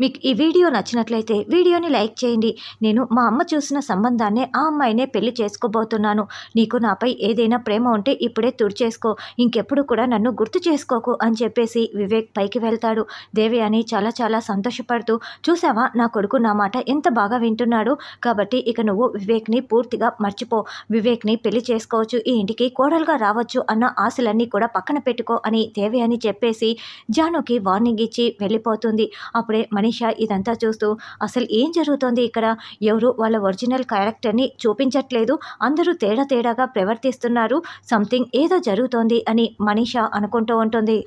మీకు ఈ వీడియో నచ్చినట్లయితే వీడియోని లైక్ చేయండి నేను మా అమ్మ చూసిన సంబంధాన్నే ఆ అమ్మాయినే పెళ్లి చేసుకోబోతున్నాను నీకు నాపై ఏదైనా ప్రేమ ఉంటే ఇప్పుడే తుడిచేసుకో ఇంకెప్పుడు కూడా నన్ను గుర్తు చేసుకోకు అని చెప్పేసి వివేక్ పైకి వెళ్తాడు దేవి అని చాలా చాలా సంతోషపడుతూ చూసావా నా కొడుకు నా మాట ఎంత బాగా వింటున్నాడు కాబట్టి ఇక నువ్వు వివేక్ని పూర్తిగా మర్చిపో వివేక్ని పెళ్లి చేసుకోవచ్చు ఈ ఇంటికి కోడలుగా రావచ్చు అన్న ఆశలన్నీ కూడా పక్కన పెట్టుకో అని దేవి అని చెప్పేసి జానుకి వార్నింగ్ ఇచ్చి వెళ్ళిపోతుంది అప్పుడే మనీష ఇదంతా చూస్తూ అసలు ఏం జరుగుతోంది ఇక్కడ ఎవరు వాళ్ళ ఒరిజినల్ క్యారెక్టర్ని చూపించట్లేదు అందరూ తేడా తేడాగా ప్రవర్తిస్తున్నారు సంథింగ్ ఏదో జరుగుతోంది అని మనీష అనుకుంటూ ఉంటుంది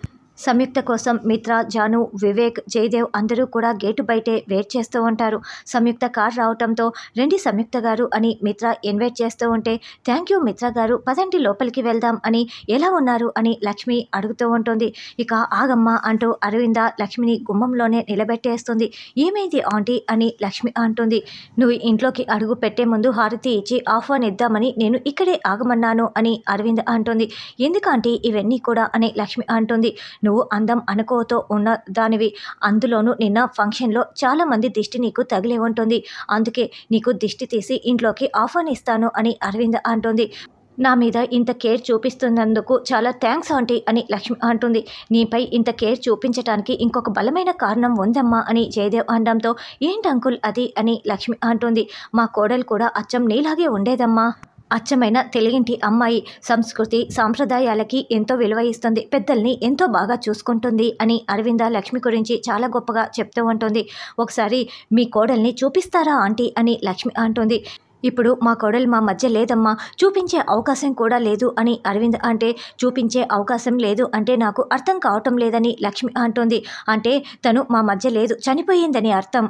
సంయుక్త కోసం మిత్ర జాను వివేక్ జయదేవ్ అందరూ కూడా గేటు బయటే వెయిట్ చేస్తూ ఉంటారు సంయుక్త కార్ రావటంతో రండి సంయుక్త గారు అని మిత్ర ఇన్వైట్ చేస్తూ ఉంటే థ్యాంక్ యూ మిత్ర గారు పదండి లోపలికి వెళ్దాం అని ఎలా ఉన్నారు అని లక్ష్మి అడుగుతూ ఉంటుంది ఇక ఆగమ్మ అంటూ అరవింద లక్ష్మిని గుమ్మంలోనే నిలబెట్టేస్తుంది ఏమైంది ఆంటీ అని లక్ష్మి అంటుంది నువ్వు ఇంట్లోకి అడుగు పెట్టే ముందు హారతి ఇచ్చి ఆహ్వాన్ ఇద్దామని నేను ఇక్కడే ఆగమన్నాను అని అరవింద అంటుంది ఎందుకంటే ఇవన్నీ కూడా అని లక్ష్మి అంటుంది నువ్వు అందం అనుకోతో ఉన్న దానివి అందులోనూ నిన్న ఫంక్షన్లో చాలామంది దిష్టి నీకు తగిలే ఉంటుంది అందుకే నీకు దిష్టి తీసి ఇంట్లోకి ఆఫర్ ఇస్తాను అని అరవింద్ అంటుంది నా మీద ఇంత కేర్ చూపిస్తున్నందుకు చాలా థ్యాంక్స్ ఆంటీ అని లక్ష్మి అంటుంది నీపై ఇంత కేర్ చూపించడానికి ఇంకొక బలమైన కారణం ఉందమ్మా అని జయదేవ్ అనడంతో ఏంటి అంకుల్ అది అని లక్ష్మి అంటుంది మా కోడలు కూడా అచ్చం నీలాగే ఉండేదమ్మా అచ్చమైన తెలుగింటి అమ్మాయి సంస్కృతి సాంప్రదాయాలకి ఎంతో విలువ ఇస్తుంది పెద్దల్ని ఎంతో బాగా చూసుకుంటుంది అని అరవింద లక్ష్మి గురించి చాలా గొప్పగా చెప్తూ ఉంటుంది ఒకసారి మీ కోడల్ని చూపిస్తారా ఆంటీ అని లక్ష్మి అంటుంది ఇప్పుడు మా కోడలు మా మధ్య లేదమ్మా చూపించే అవకాశం కూడా లేదు అని అరవింద్ అంటే చూపించే అవకాశం లేదు అంటే నాకు అర్థం కావటం లేదని లక్ష్మి అంటోంది అంటే తను మా మధ్య లేదు చనిపోయిందని అర్థం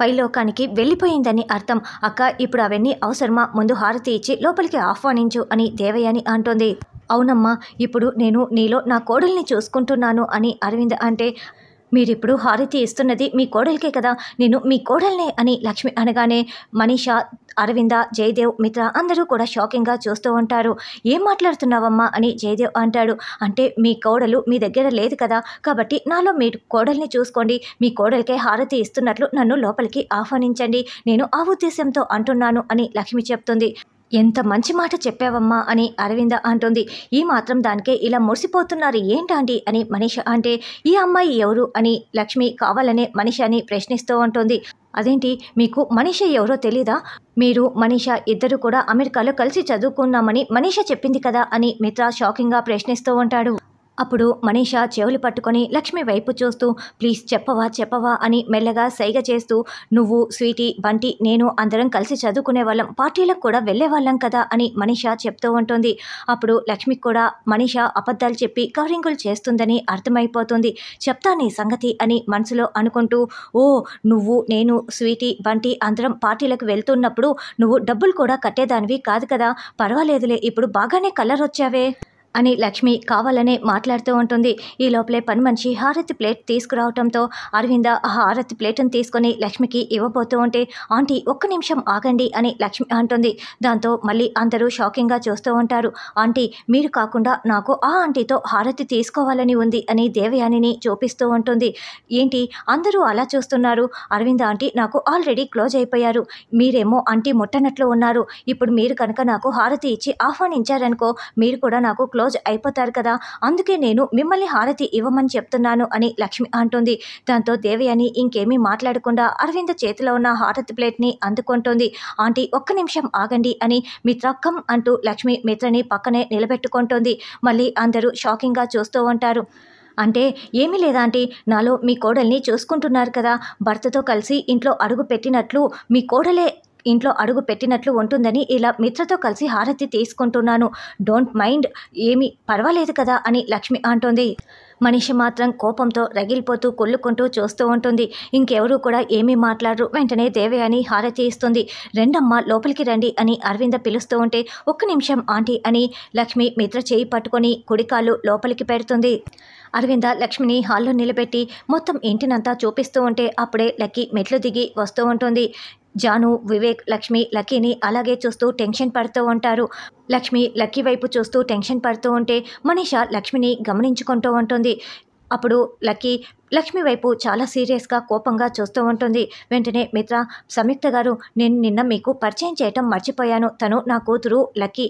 పైలోకానికి వెళ్ళిపోయిందని అర్థం అక్క ఇప్పుడు అవన్నీ అవసరమా ముందు హారతి ఇచ్చి లోపలికి ఆహ్వానించు అని దేవయాని అంటోంది అవునమ్మా ఇప్పుడు నేను నీలో నా కోడల్ని చూసుకుంటున్నాను అని అరవింద్ అంటే మీరిప్పుడు హారతి ఇస్తున్నది మీ కోడలికే కదా నేను మీ కోడల్నే అని లక్ష్మి అనగానే మనీషా అరవింద జయదేవ్ మిత్ర అందరూ కూడా షాకింగ్గా చూస్తూ ఉంటారు ఏం మాట్లాడుతున్నావమ్మా అని జయదేవ్ అంటాడు అంటే మీ కోడలు మీ దగ్గర లేదు కదా కాబట్టి నాలో మీ కోడల్ని చూసుకోండి మీ కోడలికే హారతి ఇస్తున్నట్లు నన్ను లోపలికి ఆహ్వానించండి నేను ఆ ఉద్దేశంతో అంటున్నాను అని లక్ష్మి చెప్తుంది ఎంత మంచి మాట చెప్పావమ్మా అని అరవింద అంటుంది ఈ మాత్రం దానికే ఇలా మురిసిపోతున్నారు ఏంటండి అని మనీష అంటే ఈ అమ్మాయి ఎవరు అని లక్ష్మి కావాలనే అని ప్రశ్నిస్తూ ఉంటుంది అదేంటి మీకు మనీష ఎవరో తెలీదా మీరు మనీష ఇద్దరు కూడా అమెరికాలో కలిసి చదువుకున్నామని మనీష చెప్పింది కదా అని మిత్ర షాకింగ్గా ప్రశ్నిస్తూ ఉంటాడు అప్పుడు మనీషా చెవులు పట్టుకొని లక్ష్మి వైపు చూస్తూ ప్లీజ్ చెప్పవా చెప్పవా అని మెల్లగా సైగ చేస్తూ నువ్వు స్వీటీ బంటి నేను అందరం కలిసి చదువుకునే వాళ్ళం పార్టీలకు కూడా వెళ్ళేవాళ్ళం కదా అని మనీషా చెప్తూ ఉంటుంది అప్పుడు లక్ష్మికి కూడా మనీషా అబద్ధాలు చెప్పి కవరింగులు చేస్తుందని అర్థమైపోతుంది చెప్తా నీ సంగతి అని మనసులో అనుకుంటూ ఓ నువ్వు నేను స్వీటీ బంటి అందరం పార్టీలకు వెళ్తున్నప్పుడు నువ్వు డబ్బులు కూడా కట్టేదానివి కాదు కదా పర్వాలేదులే ఇప్పుడు బాగానే కలర్ వచ్చావే అని లక్ష్మి కావాలనే మాట్లాడుతూ ఉంటుంది ఈ లోపలే పని మనిషి హారతి ప్లేట్ తీసుకురావడంతో అరవింద హారతి ప్లేట్ను తీసుకొని లక్ష్మికి ఇవ్వబోతూ ఉంటే ఆంటీ ఒక్క నిమిషం ఆగండి అని లక్ష్మి అంటుంది దాంతో మళ్ళీ అందరూ షాకింగ్గా చూస్తూ ఉంటారు ఆంటీ మీరు కాకుండా నాకు ఆ ఆంటీతో హారతి తీసుకోవాలని ఉంది అని దేవయానిని చూపిస్తూ ఉంటుంది ఏంటి అందరూ అలా చూస్తున్నారు అరవింద ఆంటీ నాకు ఆల్రెడీ క్లోజ్ అయిపోయారు మీరేమో ఆంటీ ముట్టనట్లు ఉన్నారు ఇప్పుడు మీరు కనుక నాకు హారతి ఇచ్చి ఆహ్వానించారనుకో మీరు కూడా నాకు క్లోజ్ క్లోజ్ అయిపోతారు కదా అందుకే నేను మిమ్మల్ని హారతి ఇవ్వమని చెప్తున్నాను అని లక్ష్మి అంటుంది దాంతో దేవయాని ఇంకేమీ మాట్లాడకుండా అరవింద్ చేతిలో ఉన్న హారతి ప్లేట్ని అందుకుంటుంది ఆంటీ ఒక్క నిమిషం ఆగండి అని మిత్రక్కం అంటూ లక్ష్మి మిత్రని పక్కనే నిలబెట్టుకుంటుంది మళ్ళీ అందరూ షాకింగ్గా చూస్తూ ఉంటారు అంటే ఏమీ లేదాంటి నాలో మీ కోడల్ని చూసుకుంటున్నారు కదా భర్తతో కలిసి ఇంట్లో అడుగు పెట్టినట్లు మీ కోడలే ఇంట్లో అడుగు పెట్టినట్లు ఉంటుందని ఇలా మిత్రతో కలిసి హారతి తీసుకుంటున్నాను డోంట్ మైండ్ ఏమీ పర్వాలేదు కదా అని లక్ష్మి అంటోంది మనిషి మాత్రం కోపంతో రగిలిపోతూ కొల్లుకుంటూ చూస్తూ ఉంటుంది ఇంకెవరూ కూడా ఏమీ మాట్లాడరు వెంటనే దేవే అని హారతి ఇస్తుంది రెండమ్మ లోపలికి రండి అని అరవింద పిలుస్తూ ఉంటే ఒక్క నిమిషం ఆంటీ అని లక్ష్మి మిత్ర చేయి పట్టుకొని కుడికాళ్ళు లోపలికి పెడుతుంది అరవింద లక్ష్మిని హాల్లో నిలబెట్టి మొత్తం ఇంటినంతా చూపిస్తూ ఉంటే అప్పుడే లక్కి మెట్లు దిగి వస్తూ ఉంటుంది జాను వివేక్ లక్ష్మి లక్కీని అలాగే చూస్తూ టెన్షన్ పడుతూ ఉంటారు లక్ష్మి లక్కీ వైపు చూస్తూ టెన్షన్ పడుతూ ఉంటే మనీష లక్ష్మిని గమనించుకుంటూ ఉంటుంది అప్పుడు లక్కీ లక్ష్మి వైపు చాలా సీరియస్గా కోపంగా చూస్తూ ఉంటుంది వెంటనే మిత్ర సంయుక్త గారు నేను నిన్న మీకు పరిచయం చేయటం మర్చిపోయాను తను నా కూతురు లక్కీ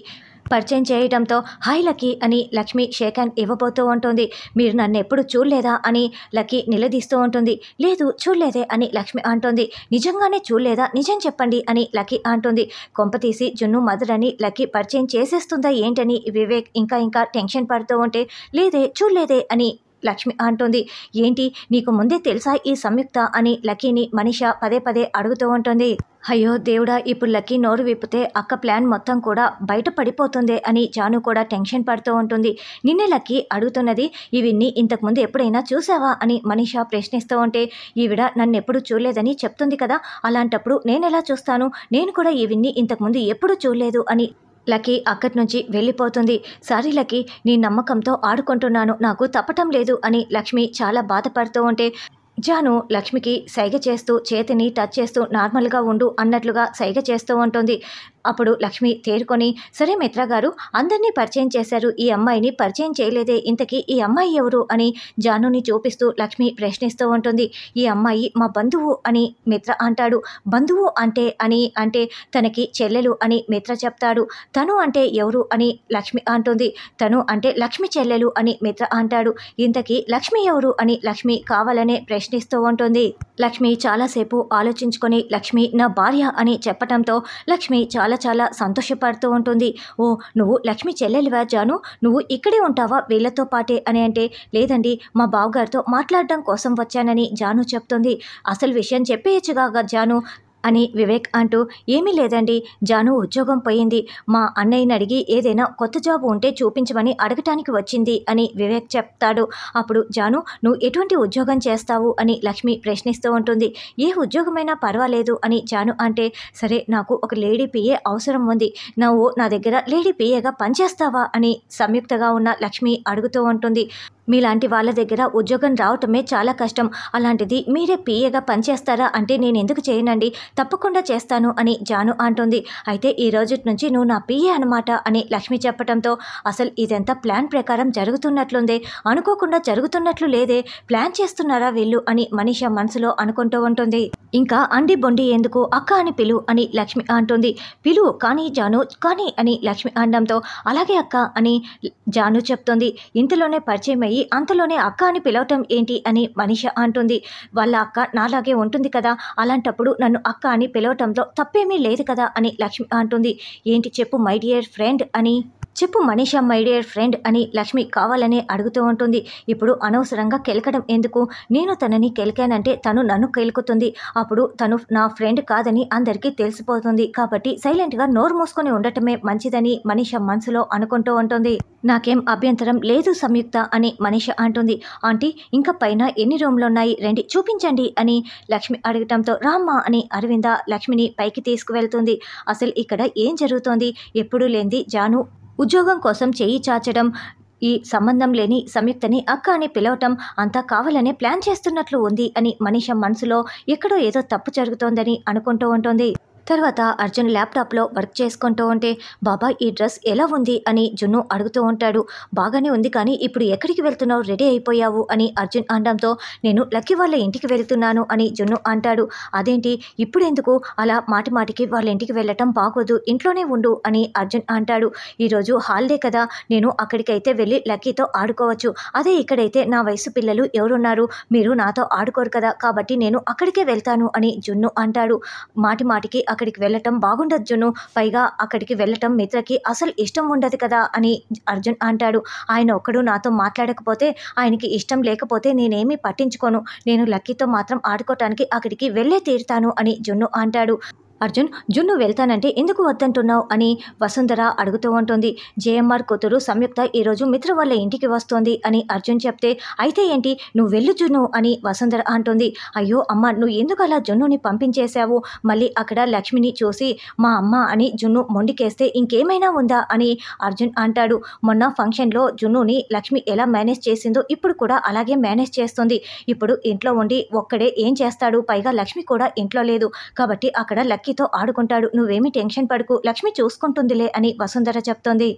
పరిచయం చేయడంతో హాయ్ లక్కీ అని లక్ష్మి షేక్ హ్యాండ్ ఇవ్వబోతూ ఉంటుంది మీరు నన్ను ఎప్పుడు చూడలేదా అని లక్కీ నిలదీస్తూ ఉంటుంది లేదు చూడలేదే అని లక్ష్మి అంటుంది నిజంగానే చూడలేదా నిజం చెప్పండి అని లక్కీ అంటుంది కొంపతీసి జున్ను మదర్ అని లక్కీ పరిచయం చేసేస్తుందా ఏంటని వివేక్ ఇంకా ఇంకా టెన్షన్ పడుతూ ఉంటే లేదే చూడలేదే అని లక్ష్మి అంటుంది ఏంటి నీకు ముందే తెలుసా ఈ సంయుక్త అని లక్కీని మనిష పదే పదే అడుగుతూ ఉంటుంది అయ్యో దేవుడా ఇప్పుడు లక్కీ నోరు విప్పితే అక్క ప్లాన్ మొత్తం కూడా బయట పడిపోతుంది అని జాను కూడా టెన్షన్ పడుతూ ఉంటుంది నిన్నే లక్కీ అడుగుతున్నది ఇవిన్ని ఇంతకుముందు ఎప్పుడైనా చూసావా అని మనిష ప్రశ్నిస్తూ ఉంటే ఈవిడ నన్ను ఎప్పుడు చూడలేదని చెప్తుంది కదా అలాంటప్పుడు నేనెలా చూస్తాను నేను కూడా ఇవిన్ని ఇంతకుముందు ఎప్పుడు చూడలేదు అని లకి అక్కడి నుంచి వెళ్ళిపోతుంది సారీ లక్కీ నీ నమ్మకంతో ఆడుకుంటున్నాను నాకు తప్పటం లేదు అని లక్ష్మి చాలా బాధపడుతూ ఉంటే జాను లక్ష్మికి సైగ చేస్తూ చేతిని టచ్ చేస్తూ నార్మల్గా ఉండు అన్నట్లుగా సైగ చేస్తూ ఉంటుంది అప్పుడు లక్ష్మి తేరుకొని సరే మిత్ర గారు అందరినీ పరిచయం చేశారు ఈ అమ్మాయిని పరిచయం చేయలేదే ఇంతకీ ఈ అమ్మాయి ఎవరు అని జానుని చూపిస్తూ లక్ష్మి ప్రశ్నిస్తూ ఉంటుంది ఈ అమ్మాయి మా బంధువు అని మిత్ర అంటాడు బంధువు అంటే అని అంటే తనకి చెల్లెలు అని మిత్ర చెప్తాడు తను అంటే ఎవరు అని లక్ష్మి అంటుంది తను అంటే లక్ష్మి చెల్లెలు అని మిత్ర అంటాడు ఇంతకీ లక్ష్మి ఎవరు అని లక్ష్మి కావాలనే ప్రశ్నిస్తూ ఉంటుంది లక్ష్మి చాలాసేపు ఆలోచించుకొని లక్ష్మి నా భార్య అని చెప్పటంతో లక్ష్మి చాలా చాలా చాలా సంతోషపడుతూ ఉంటుంది ఓ నువ్వు లక్ష్మి చెల్లెలివా జాను నువ్వు ఇక్కడే ఉంటావా వీళ్ళతో పాటే అని అంటే లేదండి మా బావగారితో మాట్లాడడం కోసం వచ్చానని జాను చెప్తుంది అసలు విషయం చెప్పేయచ్చుగా జాను అని వివేక్ అంటూ ఏమీ లేదండి జాను ఉద్యోగం పోయింది మా అన్నయ్యని అడిగి ఏదైనా కొత్త జాబ్ ఉంటే చూపించమని అడగటానికి వచ్చింది అని వివేక్ చెప్తాడు అప్పుడు జాను నువ్వు ఎటువంటి ఉద్యోగం చేస్తావు అని లక్ష్మి ప్రశ్నిస్తూ ఉంటుంది ఏ ఉద్యోగమైనా పర్వాలేదు అని జాను అంటే సరే నాకు ఒక లేడీ పిఏ అవసరం ఉంది నువ్వు నా దగ్గర లేడీ పిఏగా పనిచేస్తావా అని సంయుక్తగా ఉన్న లక్ష్మి అడుగుతూ ఉంటుంది మీలాంటి వాళ్ళ దగ్గర ఉద్యోగం రావటమే చాలా కష్టం అలాంటిది మీరే పీఏగా పనిచేస్తారా అంటే నేను ఎందుకు చేయనండి తప్పకుండా చేస్తాను అని జాను అంటుంది అయితే ఈ రోజు నుంచి నువ్వు నా పీఏ అనమాట అని లక్ష్మి చెప్పడంతో అసలు ఇదంతా ప్లాన్ ప్రకారం జరుగుతున్నట్లుందే అనుకోకుండా జరుగుతున్నట్లు లేదే ప్లాన్ చేస్తున్నారా వీళ్ళు అని మనిష మనసులో అనుకుంటూ ఉంటుంది ఇంకా అండి బొండి ఎందుకు అక్క అని పిలు అని లక్ష్మి అంటుంది పిలు కానీ జాను కానీ అని లక్ష్మి అనడంతో అలాగే అక్క అని జాను చెప్తుంది ఇంతలోనే పరిచయం అయ్యి ఉంటాయి అంతలోనే అక్క అని పిలవటం ఏంటి అని మనిష అంటుంది వాళ్ళ అక్క నాలాగే ఉంటుంది కదా అలాంటప్పుడు నన్ను అక్క అని పిలవటంలో తప్పేమీ లేదు కదా అని లక్ష్మి అంటుంది ఏంటి చెప్పు మై డియర్ ఫ్రెండ్ అని చెప్పు మనీష మై డియర్ ఫ్రెండ్ అని లక్ష్మి కావాలని అడుగుతూ ఉంటుంది ఇప్పుడు అనవసరంగా కెలకడం ఎందుకు నేను తనని కెలికానంటే తను నన్ను కెలుకుతుంది అప్పుడు తను నా ఫ్రెండ్ కాదని అందరికీ తెలిసిపోతుంది కాబట్టి సైలెంట్గా నోరు మూసుకొని ఉండటమే మంచిదని మనీష మనసులో అనుకుంటూ ఉంటుంది నాకేం అభ్యంతరం లేదు సంయుక్త అని మనీష అంటుంది ఆంటీ ఇంకా పైన ఎన్ని రూమ్లు ఉన్నాయి రండి చూపించండి అని లక్ష్మి అడగటంతో రామ్మ అని అరవింద లక్ష్మిని పైకి తీసుకువెళ్తుంది అసలు ఇక్కడ ఏం జరుగుతోంది ఎప్పుడు లేంది జాను ఉద్యోగం కోసం చేయి చాచడం ఈ సంబంధం లేని సంయుక్తని అక్క అని పిలవటం అంతా కావాలనే ప్లాన్ చేస్తున్నట్లు ఉంది అని మనిష మనసులో ఎక్కడో ఏదో తప్పు జరుగుతోందని అనుకుంటూ ఉంటుంది తర్వాత అర్జున్ ల్యాప్టాప్లో వర్క్ చేసుకుంటూ ఉంటే బాబా ఈ డ్రెస్ ఎలా ఉంది అని జున్ను అడుగుతూ ఉంటాడు బాగానే ఉంది కానీ ఇప్పుడు ఎక్కడికి వెళ్తున్నావు రెడీ అయిపోయావు అని అర్జున్ అనడంతో నేను లక్కీ వాళ్ళ ఇంటికి వెళ్తున్నాను అని జున్ను అంటాడు అదేంటి ఇప్పుడెందుకు అలా మాటి మాటికి వాళ్ళ ఇంటికి వెళ్ళటం బాగోదు ఇంట్లోనే ఉండు అని అర్జున్ అంటాడు ఈరోజు హాలిడే కదా నేను అక్కడికైతే వెళ్ళి లక్కీతో ఆడుకోవచ్చు అదే ఇక్కడైతే నా వయసు పిల్లలు ఎవరున్నారు మీరు నాతో ఆడుకోరు కదా కాబట్టి నేను అక్కడికే వెళ్తాను అని జున్ను అంటాడు మాటి మాటికి అక్కడికి వెళ్ళటం బాగుండదు జున్ను పైగా అక్కడికి వెళ్ళటం మిత్రకి అసలు ఇష్టం ఉండదు కదా అని అర్జున్ అంటాడు ఆయన ఒక్కడు నాతో మాట్లాడకపోతే ఆయనకి ఇష్టం లేకపోతే నేనేమీ పట్టించుకోను నేను లక్కీతో మాత్రం ఆడుకోవటానికి అక్కడికి వెళ్ళే తీరుతాను అని జున్ను అంటాడు అర్జున్ జున్ను వెళ్తానంటే ఎందుకు వద్దంటున్నావు అని వసుంధర అడుగుతూ ఉంటుంది జేఎంఆర్ కూతురు సంయుక్త ఈరోజు మిత్ర వాళ్ళ ఇంటికి వస్తోంది అని అర్జున్ చెప్తే అయితే ఏంటి నువ్వు వెళ్ళు జున్ను అని వసుంధర అంటుంది అయ్యో అమ్మ నువ్వు ఎందుకు అలా జున్నుని పంపించేశావు మళ్ళీ అక్కడ లక్ష్మిని చూసి మా అమ్మ అని జున్ను మొండికేస్తే ఇంకేమైనా ఉందా అని అర్జున్ అంటాడు మొన్న ఫంక్షన్లో జున్నుని లక్ష్మి ఎలా మేనేజ్ చేసిందో ఇప్పుడు కూడా అలాగే మేనేజ్ చేస్తుంది ఇప్పుడు ఇంట్లో ఉండి ఒక్కడే ఏం చేస్తాడు పైగా లక్ష్మి కూడా ఇంట్లో లేదు కాబట్టి అక్కడ లక్కి లక్ష్మితో ఆడుకుంటాడు నువ్వేమి టెన్షన్ పడుకు లక్ష్మి చూసుకుంటుందిలే అని వసుంధర చెప్తోంది